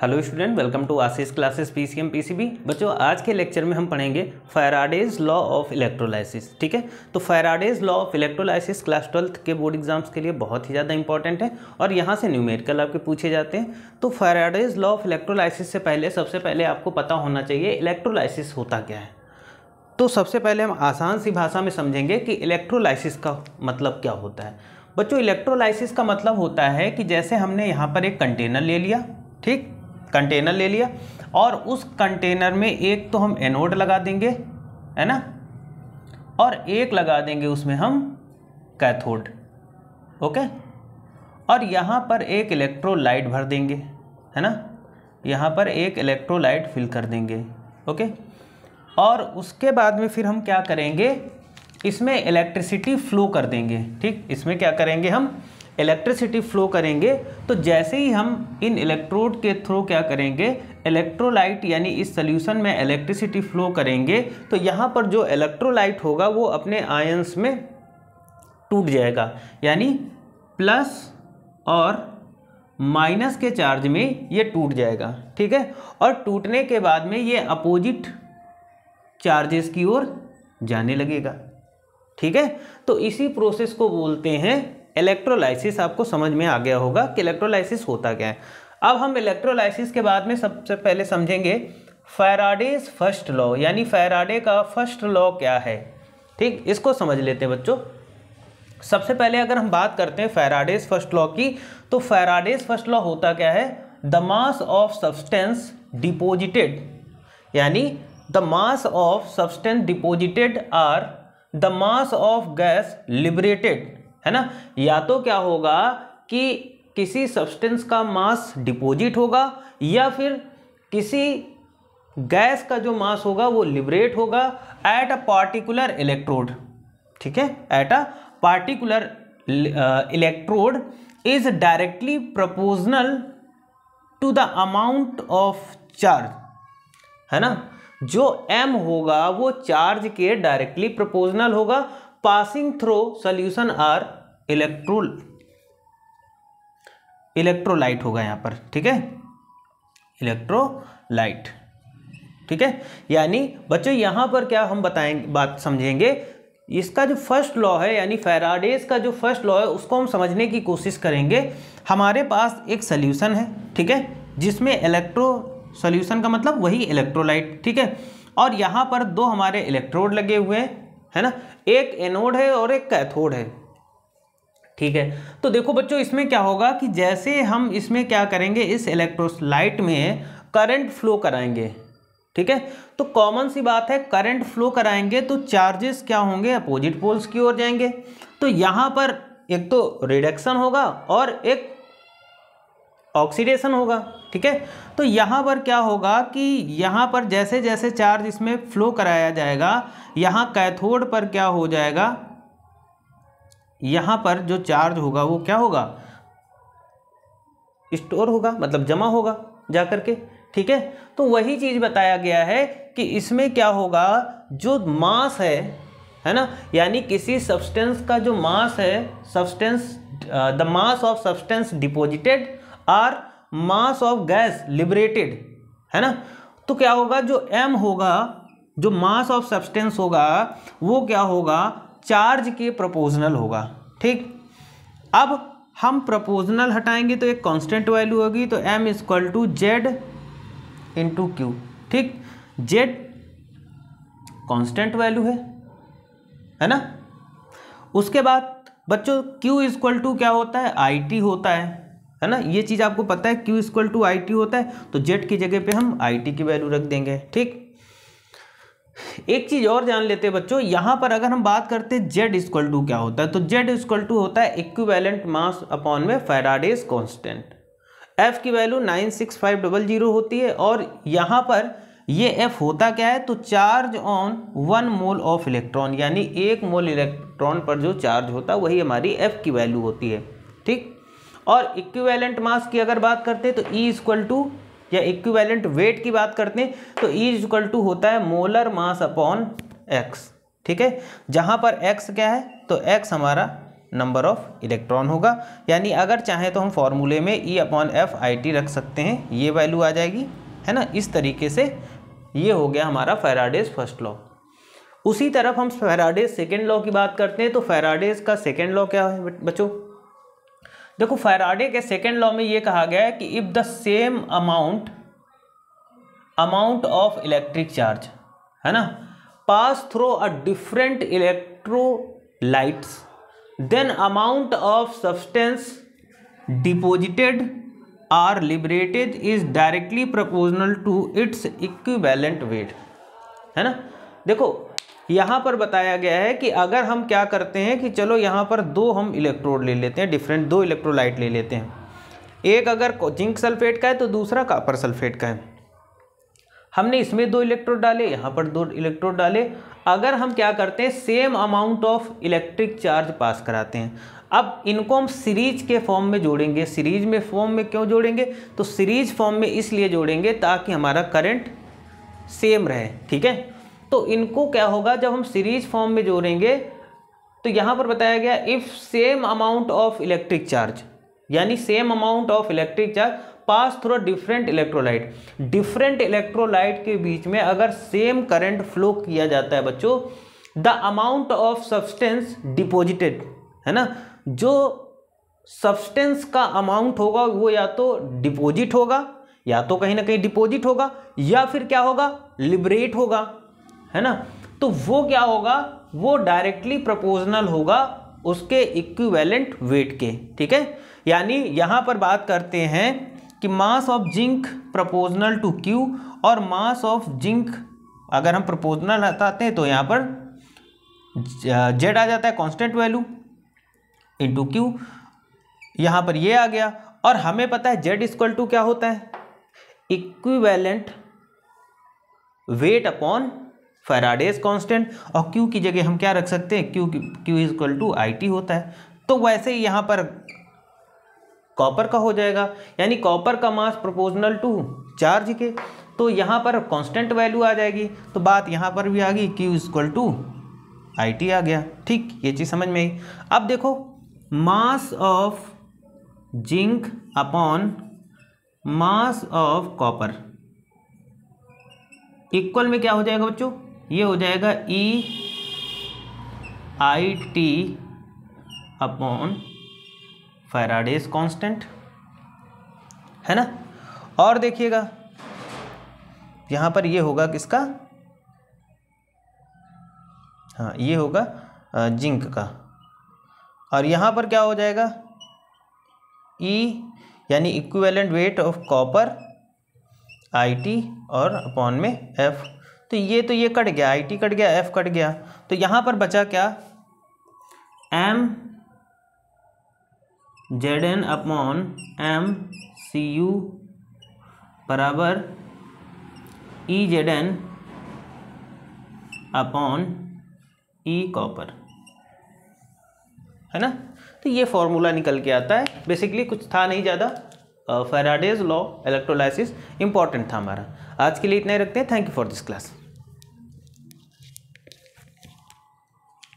hello student welcome to Ashish classes PCM PCB बच्चों आज के लेक्चर में हम पढ़ेंगे फैराडेज लॉ ऑफ इलेक्ट्रोलाइसिस ठीक है तो Faraday's law of electrolysis class twelfth के बोर्ड एग्जाम्स के लिए बहुत ही ज़्यादा इंपॉर्टेंट है और यहाँ से न्यूमेरिकल आपके पूछे जाते हैं तो फैराडेज लॉ ऑफ इलेक्ट्रोलाइसिस से पहले सबसे पहले आपको पता होना चाहिए इलेक्ट्रोलाइसिस होता क्या है तो सबसे पहले हम आसान सी भाषा में समझेंगे कि इलेक्ट्रोलाइसिस का मतलब क्या होता है बच्चों इलेक्ट्रोलाइसिस का मतलब होता है कि जैसे हमने यहाँ पर एक कंटेनर ले लिया ठीक कंटेनर ले लिया और उस कंटेनर में एक तो हम एनोड लगा देंगे है ना और एक लगा देंगे उसमें हम कैथोड ओके और यहाँ पर एक इलेक्ट्रोलाइट भर देंगे है ना यहाँ पर एक इलेक्ट्रोलाइट फिल कर देंगे ओके और उसके बाद में फिर हम क्या करेंगे इसमें इलेक्ट्रिसिटी फ्लो कर देंगे ठीक इसमें क्या करेंगे हम इलेक्ट्रिसिटी फ्लो करेंगे तो जैसे ही हम इन इलेक्ट्रोड के थ्रू क्या करेंगे इलेक्ट्रोलाइट यानी इस सोल्यूशन में इलेक्ट्रिसिटी फ्लो करेंगे तो यहाँ पर जो इलेक्ट्रोलाइट होगा वो अपने आयंस में टूट जाएगा यानी प्लस और माइनस के चार्ज में ये टूट जाएगा ठीक है और टूटने के बाद में ये अपोजिट चार्जेस की ओर जाने लगेगा ठीक है तो इसी प्रोसेस को बोलते हैं इलेक्ट्रोलाइसिस आपको समझ में आ गया होगा कि इलेक्ट्रोलाइसिस होता क्या है अब हम इलेक्ट्रोलाइसिस के बाद में सबसे पहले समझेंगे फैराडेज फर्स्ट लॉ यानी फैराडे का फर्स्ट लॉ क्या है ठीक इसको समझ लेते हैं बच्चों सबसे पहले अगर हम बात करते हैं फैराडेज फर्स्ट लॉ की तो फैराडेज फर्स्ट लॉ होता क्या है the mass of substance deposited यानी the mass of substance deposited or the mass of gas liberated है ना या तो क्या होगा कि किसी सब्सटेंस का मास डिपॉजिट होगा या फिर किसी गैस का जो मास होगा वो लिबरेट होगा एट अ पार्टिकुलर इलेक्ट्रोड ठीक है at a particular electrode is directly proportional to the amount of charge है ना जो m होगा वो चार्ज के डायरेक्टली प्रपोजनल होगा passing through solution or electrol electrolyte होगा यहाँ पर ठीक है इलेक्ट्रोलाइट ठीक है यानी बच्चों यहां पर क्या हम बताएंगे बात समझेंगे इसका जो फर्स्ट लॉ है यानी फेराडेज का जो फर्स्ट लॉ है उसको हम समझने की कोशिश करेंगे हमारे पास एक सल्यूशन है ठीक है जिसमें इलेक्ट्रो सॉल्यूशन का मतलब वही इलेक्ट्रोलाइट ठीक है और यहाँ पर दो हमारे इलेक्ट्रोड लगे हुए हैं है ना एक एनोड है और एक कैथोड है ठीक है तो देखो बच्चों इसमें क्या होगा कि जैसे हम इसमें क्या करेंगे इस इलेक्ट्रोलाइट में करंट फ्लो कराएंगे ठीक है तो कॉमन सी बात है करंट फ्लो कराएंगे तो चार्जेस क्या होंगे अपोजिट पोल्स की ओर जाएंगे तो यहाँ पर एक तो रिडक्शन होगा और एक ऑक्सीडेशन होगा ठीक है तो यहाँ पर क्या होगा कि यहाँ पर जैसे जैसे चार्ज इसमें फ्लो कराया जाएगा यहाँ कैथोड पर क्या हो जाएगा यहाँ पर जो चार्ज होगा वो क्या होगा स्टोर होगा मतलब जमा होगा जा करके के ठीक है तो वही चीज़ बताया गया है कि इसमें क्या होगा जो मास है है ना यानी किसी सब्सटेंस का जो मास है substance the mass of substance deposited or mass of gas liberated है ना तो क्या होगा जो एम होगा जो मास ऑफ सब्सटेंस होगा वो क्या होगा चार्ज के प्रोपोजनल होगा ठीक अब हम प्रोपोजनल हटाएंगे तो एक कांस्टेंट वैल्यू होगी तो M equal to Z into Q ठीक जेड कांस्टेंट वैल्यू है है ना उसके बाद बच्चों q इजक्वल टू क्या होता है आई टी होता है है ना ये चीज़ आपको पता है Q equal to I T होता है तो जेड की जगह पे हम आई टी की वैल्यू रख देंगे ठीक एक चीज़ और जान लेते हैं बच्चों यहाँ पर अगर हम बात करते हैं जेड स्क्वल टू क्या होता है तो जेड स्क्वल टू होता है इक्विवेलेंट मास अपॉन में फेराडेज कॉन्स्टेंट एफ की value nine six five double zero होती है और यहाँ पर ये एफ होता क्या है तो charge on one mole of electron यानी एक मोल इलेक्ट्रॉन पर जो चार्ज होता है वही हमारी एफ की वैल्यू होती है ठीक और इक्विवेलेंट मास की अगर बात करते हैं तो ई इक्वल टू या इक्विवेलेंट वेट की बात करते हैं तो ई इक्वल टू होता है मोलर मास अपॉन एक्स ठीक है जहाँ पर एक्स क्या है तो एक्स हमारा नंबर ऑफ इलेक्ट्रॉन होगा यानी अगर चाहें तो हम फॉर्मूले में E upon F I T रख सकते हैं ये वैल्यू आ जाएगी है ना इस तरीके से ये हो गया हमारा फेराडेज फर्स्ट लॉ उसी तरफ हम फेराडेज सेकेंड लॉ की बात करते हैं तो फेराडेज का सेकेंड लॉ क्या है बच्चों देखो फैराडे के सेकेंड लॉ में ये कहा गया है कि if the same amount amount of electric charge है ना pass through a different electrolytes then amount of substance deposited or liberated is directly proportional to its equivalent weight है ना देखो यहाँ पर बताया गया है कि अगर हम क्या करते हैं कि चलो यहाँ पर दो हम इलेक्ट्रोड ले लेते हैं डिफरेंट दो इलेक्ट्रोलाइट ले लेते हैं एक अगर जिंक सल्फेट का है तो दूसरा कापर सल्फेट का है हमने इसमें दो इलेक्ट्रोड डाले यहाँ पर दो इलेक्ट्रोड डाले अगर हम क्या करते हैं same amount of electric charge pass कराते हैं अब इनको हम सीरीज के फॉर्म में जोड़ेंगे सीरीज में फॉर्म में क्यों जोड़ेंगे तो सीरीज फॉर्म में इसलिए जोड़ेंगे ताकि हमारा करंट सेम रहे ठीक है तो इनको क्या होगा जब हम सीरीज फॉर्म में जोड़ेंगे तो यहाँ पर बताया गया if same amount of electric charge यानी same amount of electric charge pass through different electrolyte different electrolyte के बीच में अगर सेम करंट फ्लो किया जाता है बच्चों the amount of substance deposited है ना जो सब्सटेंस का अमाउंट होगा वो या तो डिपोजिट होगा या तो कहीं ना कहीं डिपोजिट होगा या फिर क्या होगा लिबरेट होगा है ना तो वो क्या होगा वो डायरेक्टली प्रोपोर्शनल होगा उसके इक्विवेलेंट वेट के ठीक है यानी यहाँ पर बात करते हैं कि mass of zinc proportional to Q और मास ऑफ जिंक अगर हम प्रोपोर्शनल हटाते हैं तो यहाँ पर जेड आ जाता है कांस्टेंट वैल्यू टू क्यू यहाँ पर ये आ गया और हमें पता है जेड इक्वल टू क्या होता है equivalent weight upon Faraday's constant और क्यू की जगह हम क्या रख सकते हैं Q Q is equal to I T होता है तो वैसे ही यहाँ पर कॉपर का हो जाएगा यानी कॉपर का मास प्रोपोर्शनल टू चार्ज के तो यहाँ पर कांस्टेंट वैल्यू आ जाएगी तो बात यहाँ पर भी आ गई Q equal to I T आ गया ठीक ये चीज़ समझ में आई अब देखो mass of zinc upon mass of copper equal में क्या हो जाएगा बच्चों ये हो जाएगा E I T upon Faraday's constant है ना और देखिएगा यहां पर ये होगा किसका हाँ ये होगा जिंक का और यहां पर क्या हो जाएगा ई e, यानी equivalent weight of copper IT और अपॉन में एफ़ तो ये तो ये कट गया आई टी कट गया एफ कट गया तो यहां पर बचा क्या M Z N upon M C U बराबर E Z N upon E copper है ना तो ये फॉर्मूला निकल के आता है बेसिकली कुछ था नहीं ज़्यादा फेराडेज लॉ इलेक्ट्रोलाइसिस इंपॉर्टेंट था हमारा आज के लिए इतना ही रखते हैं thank you for this class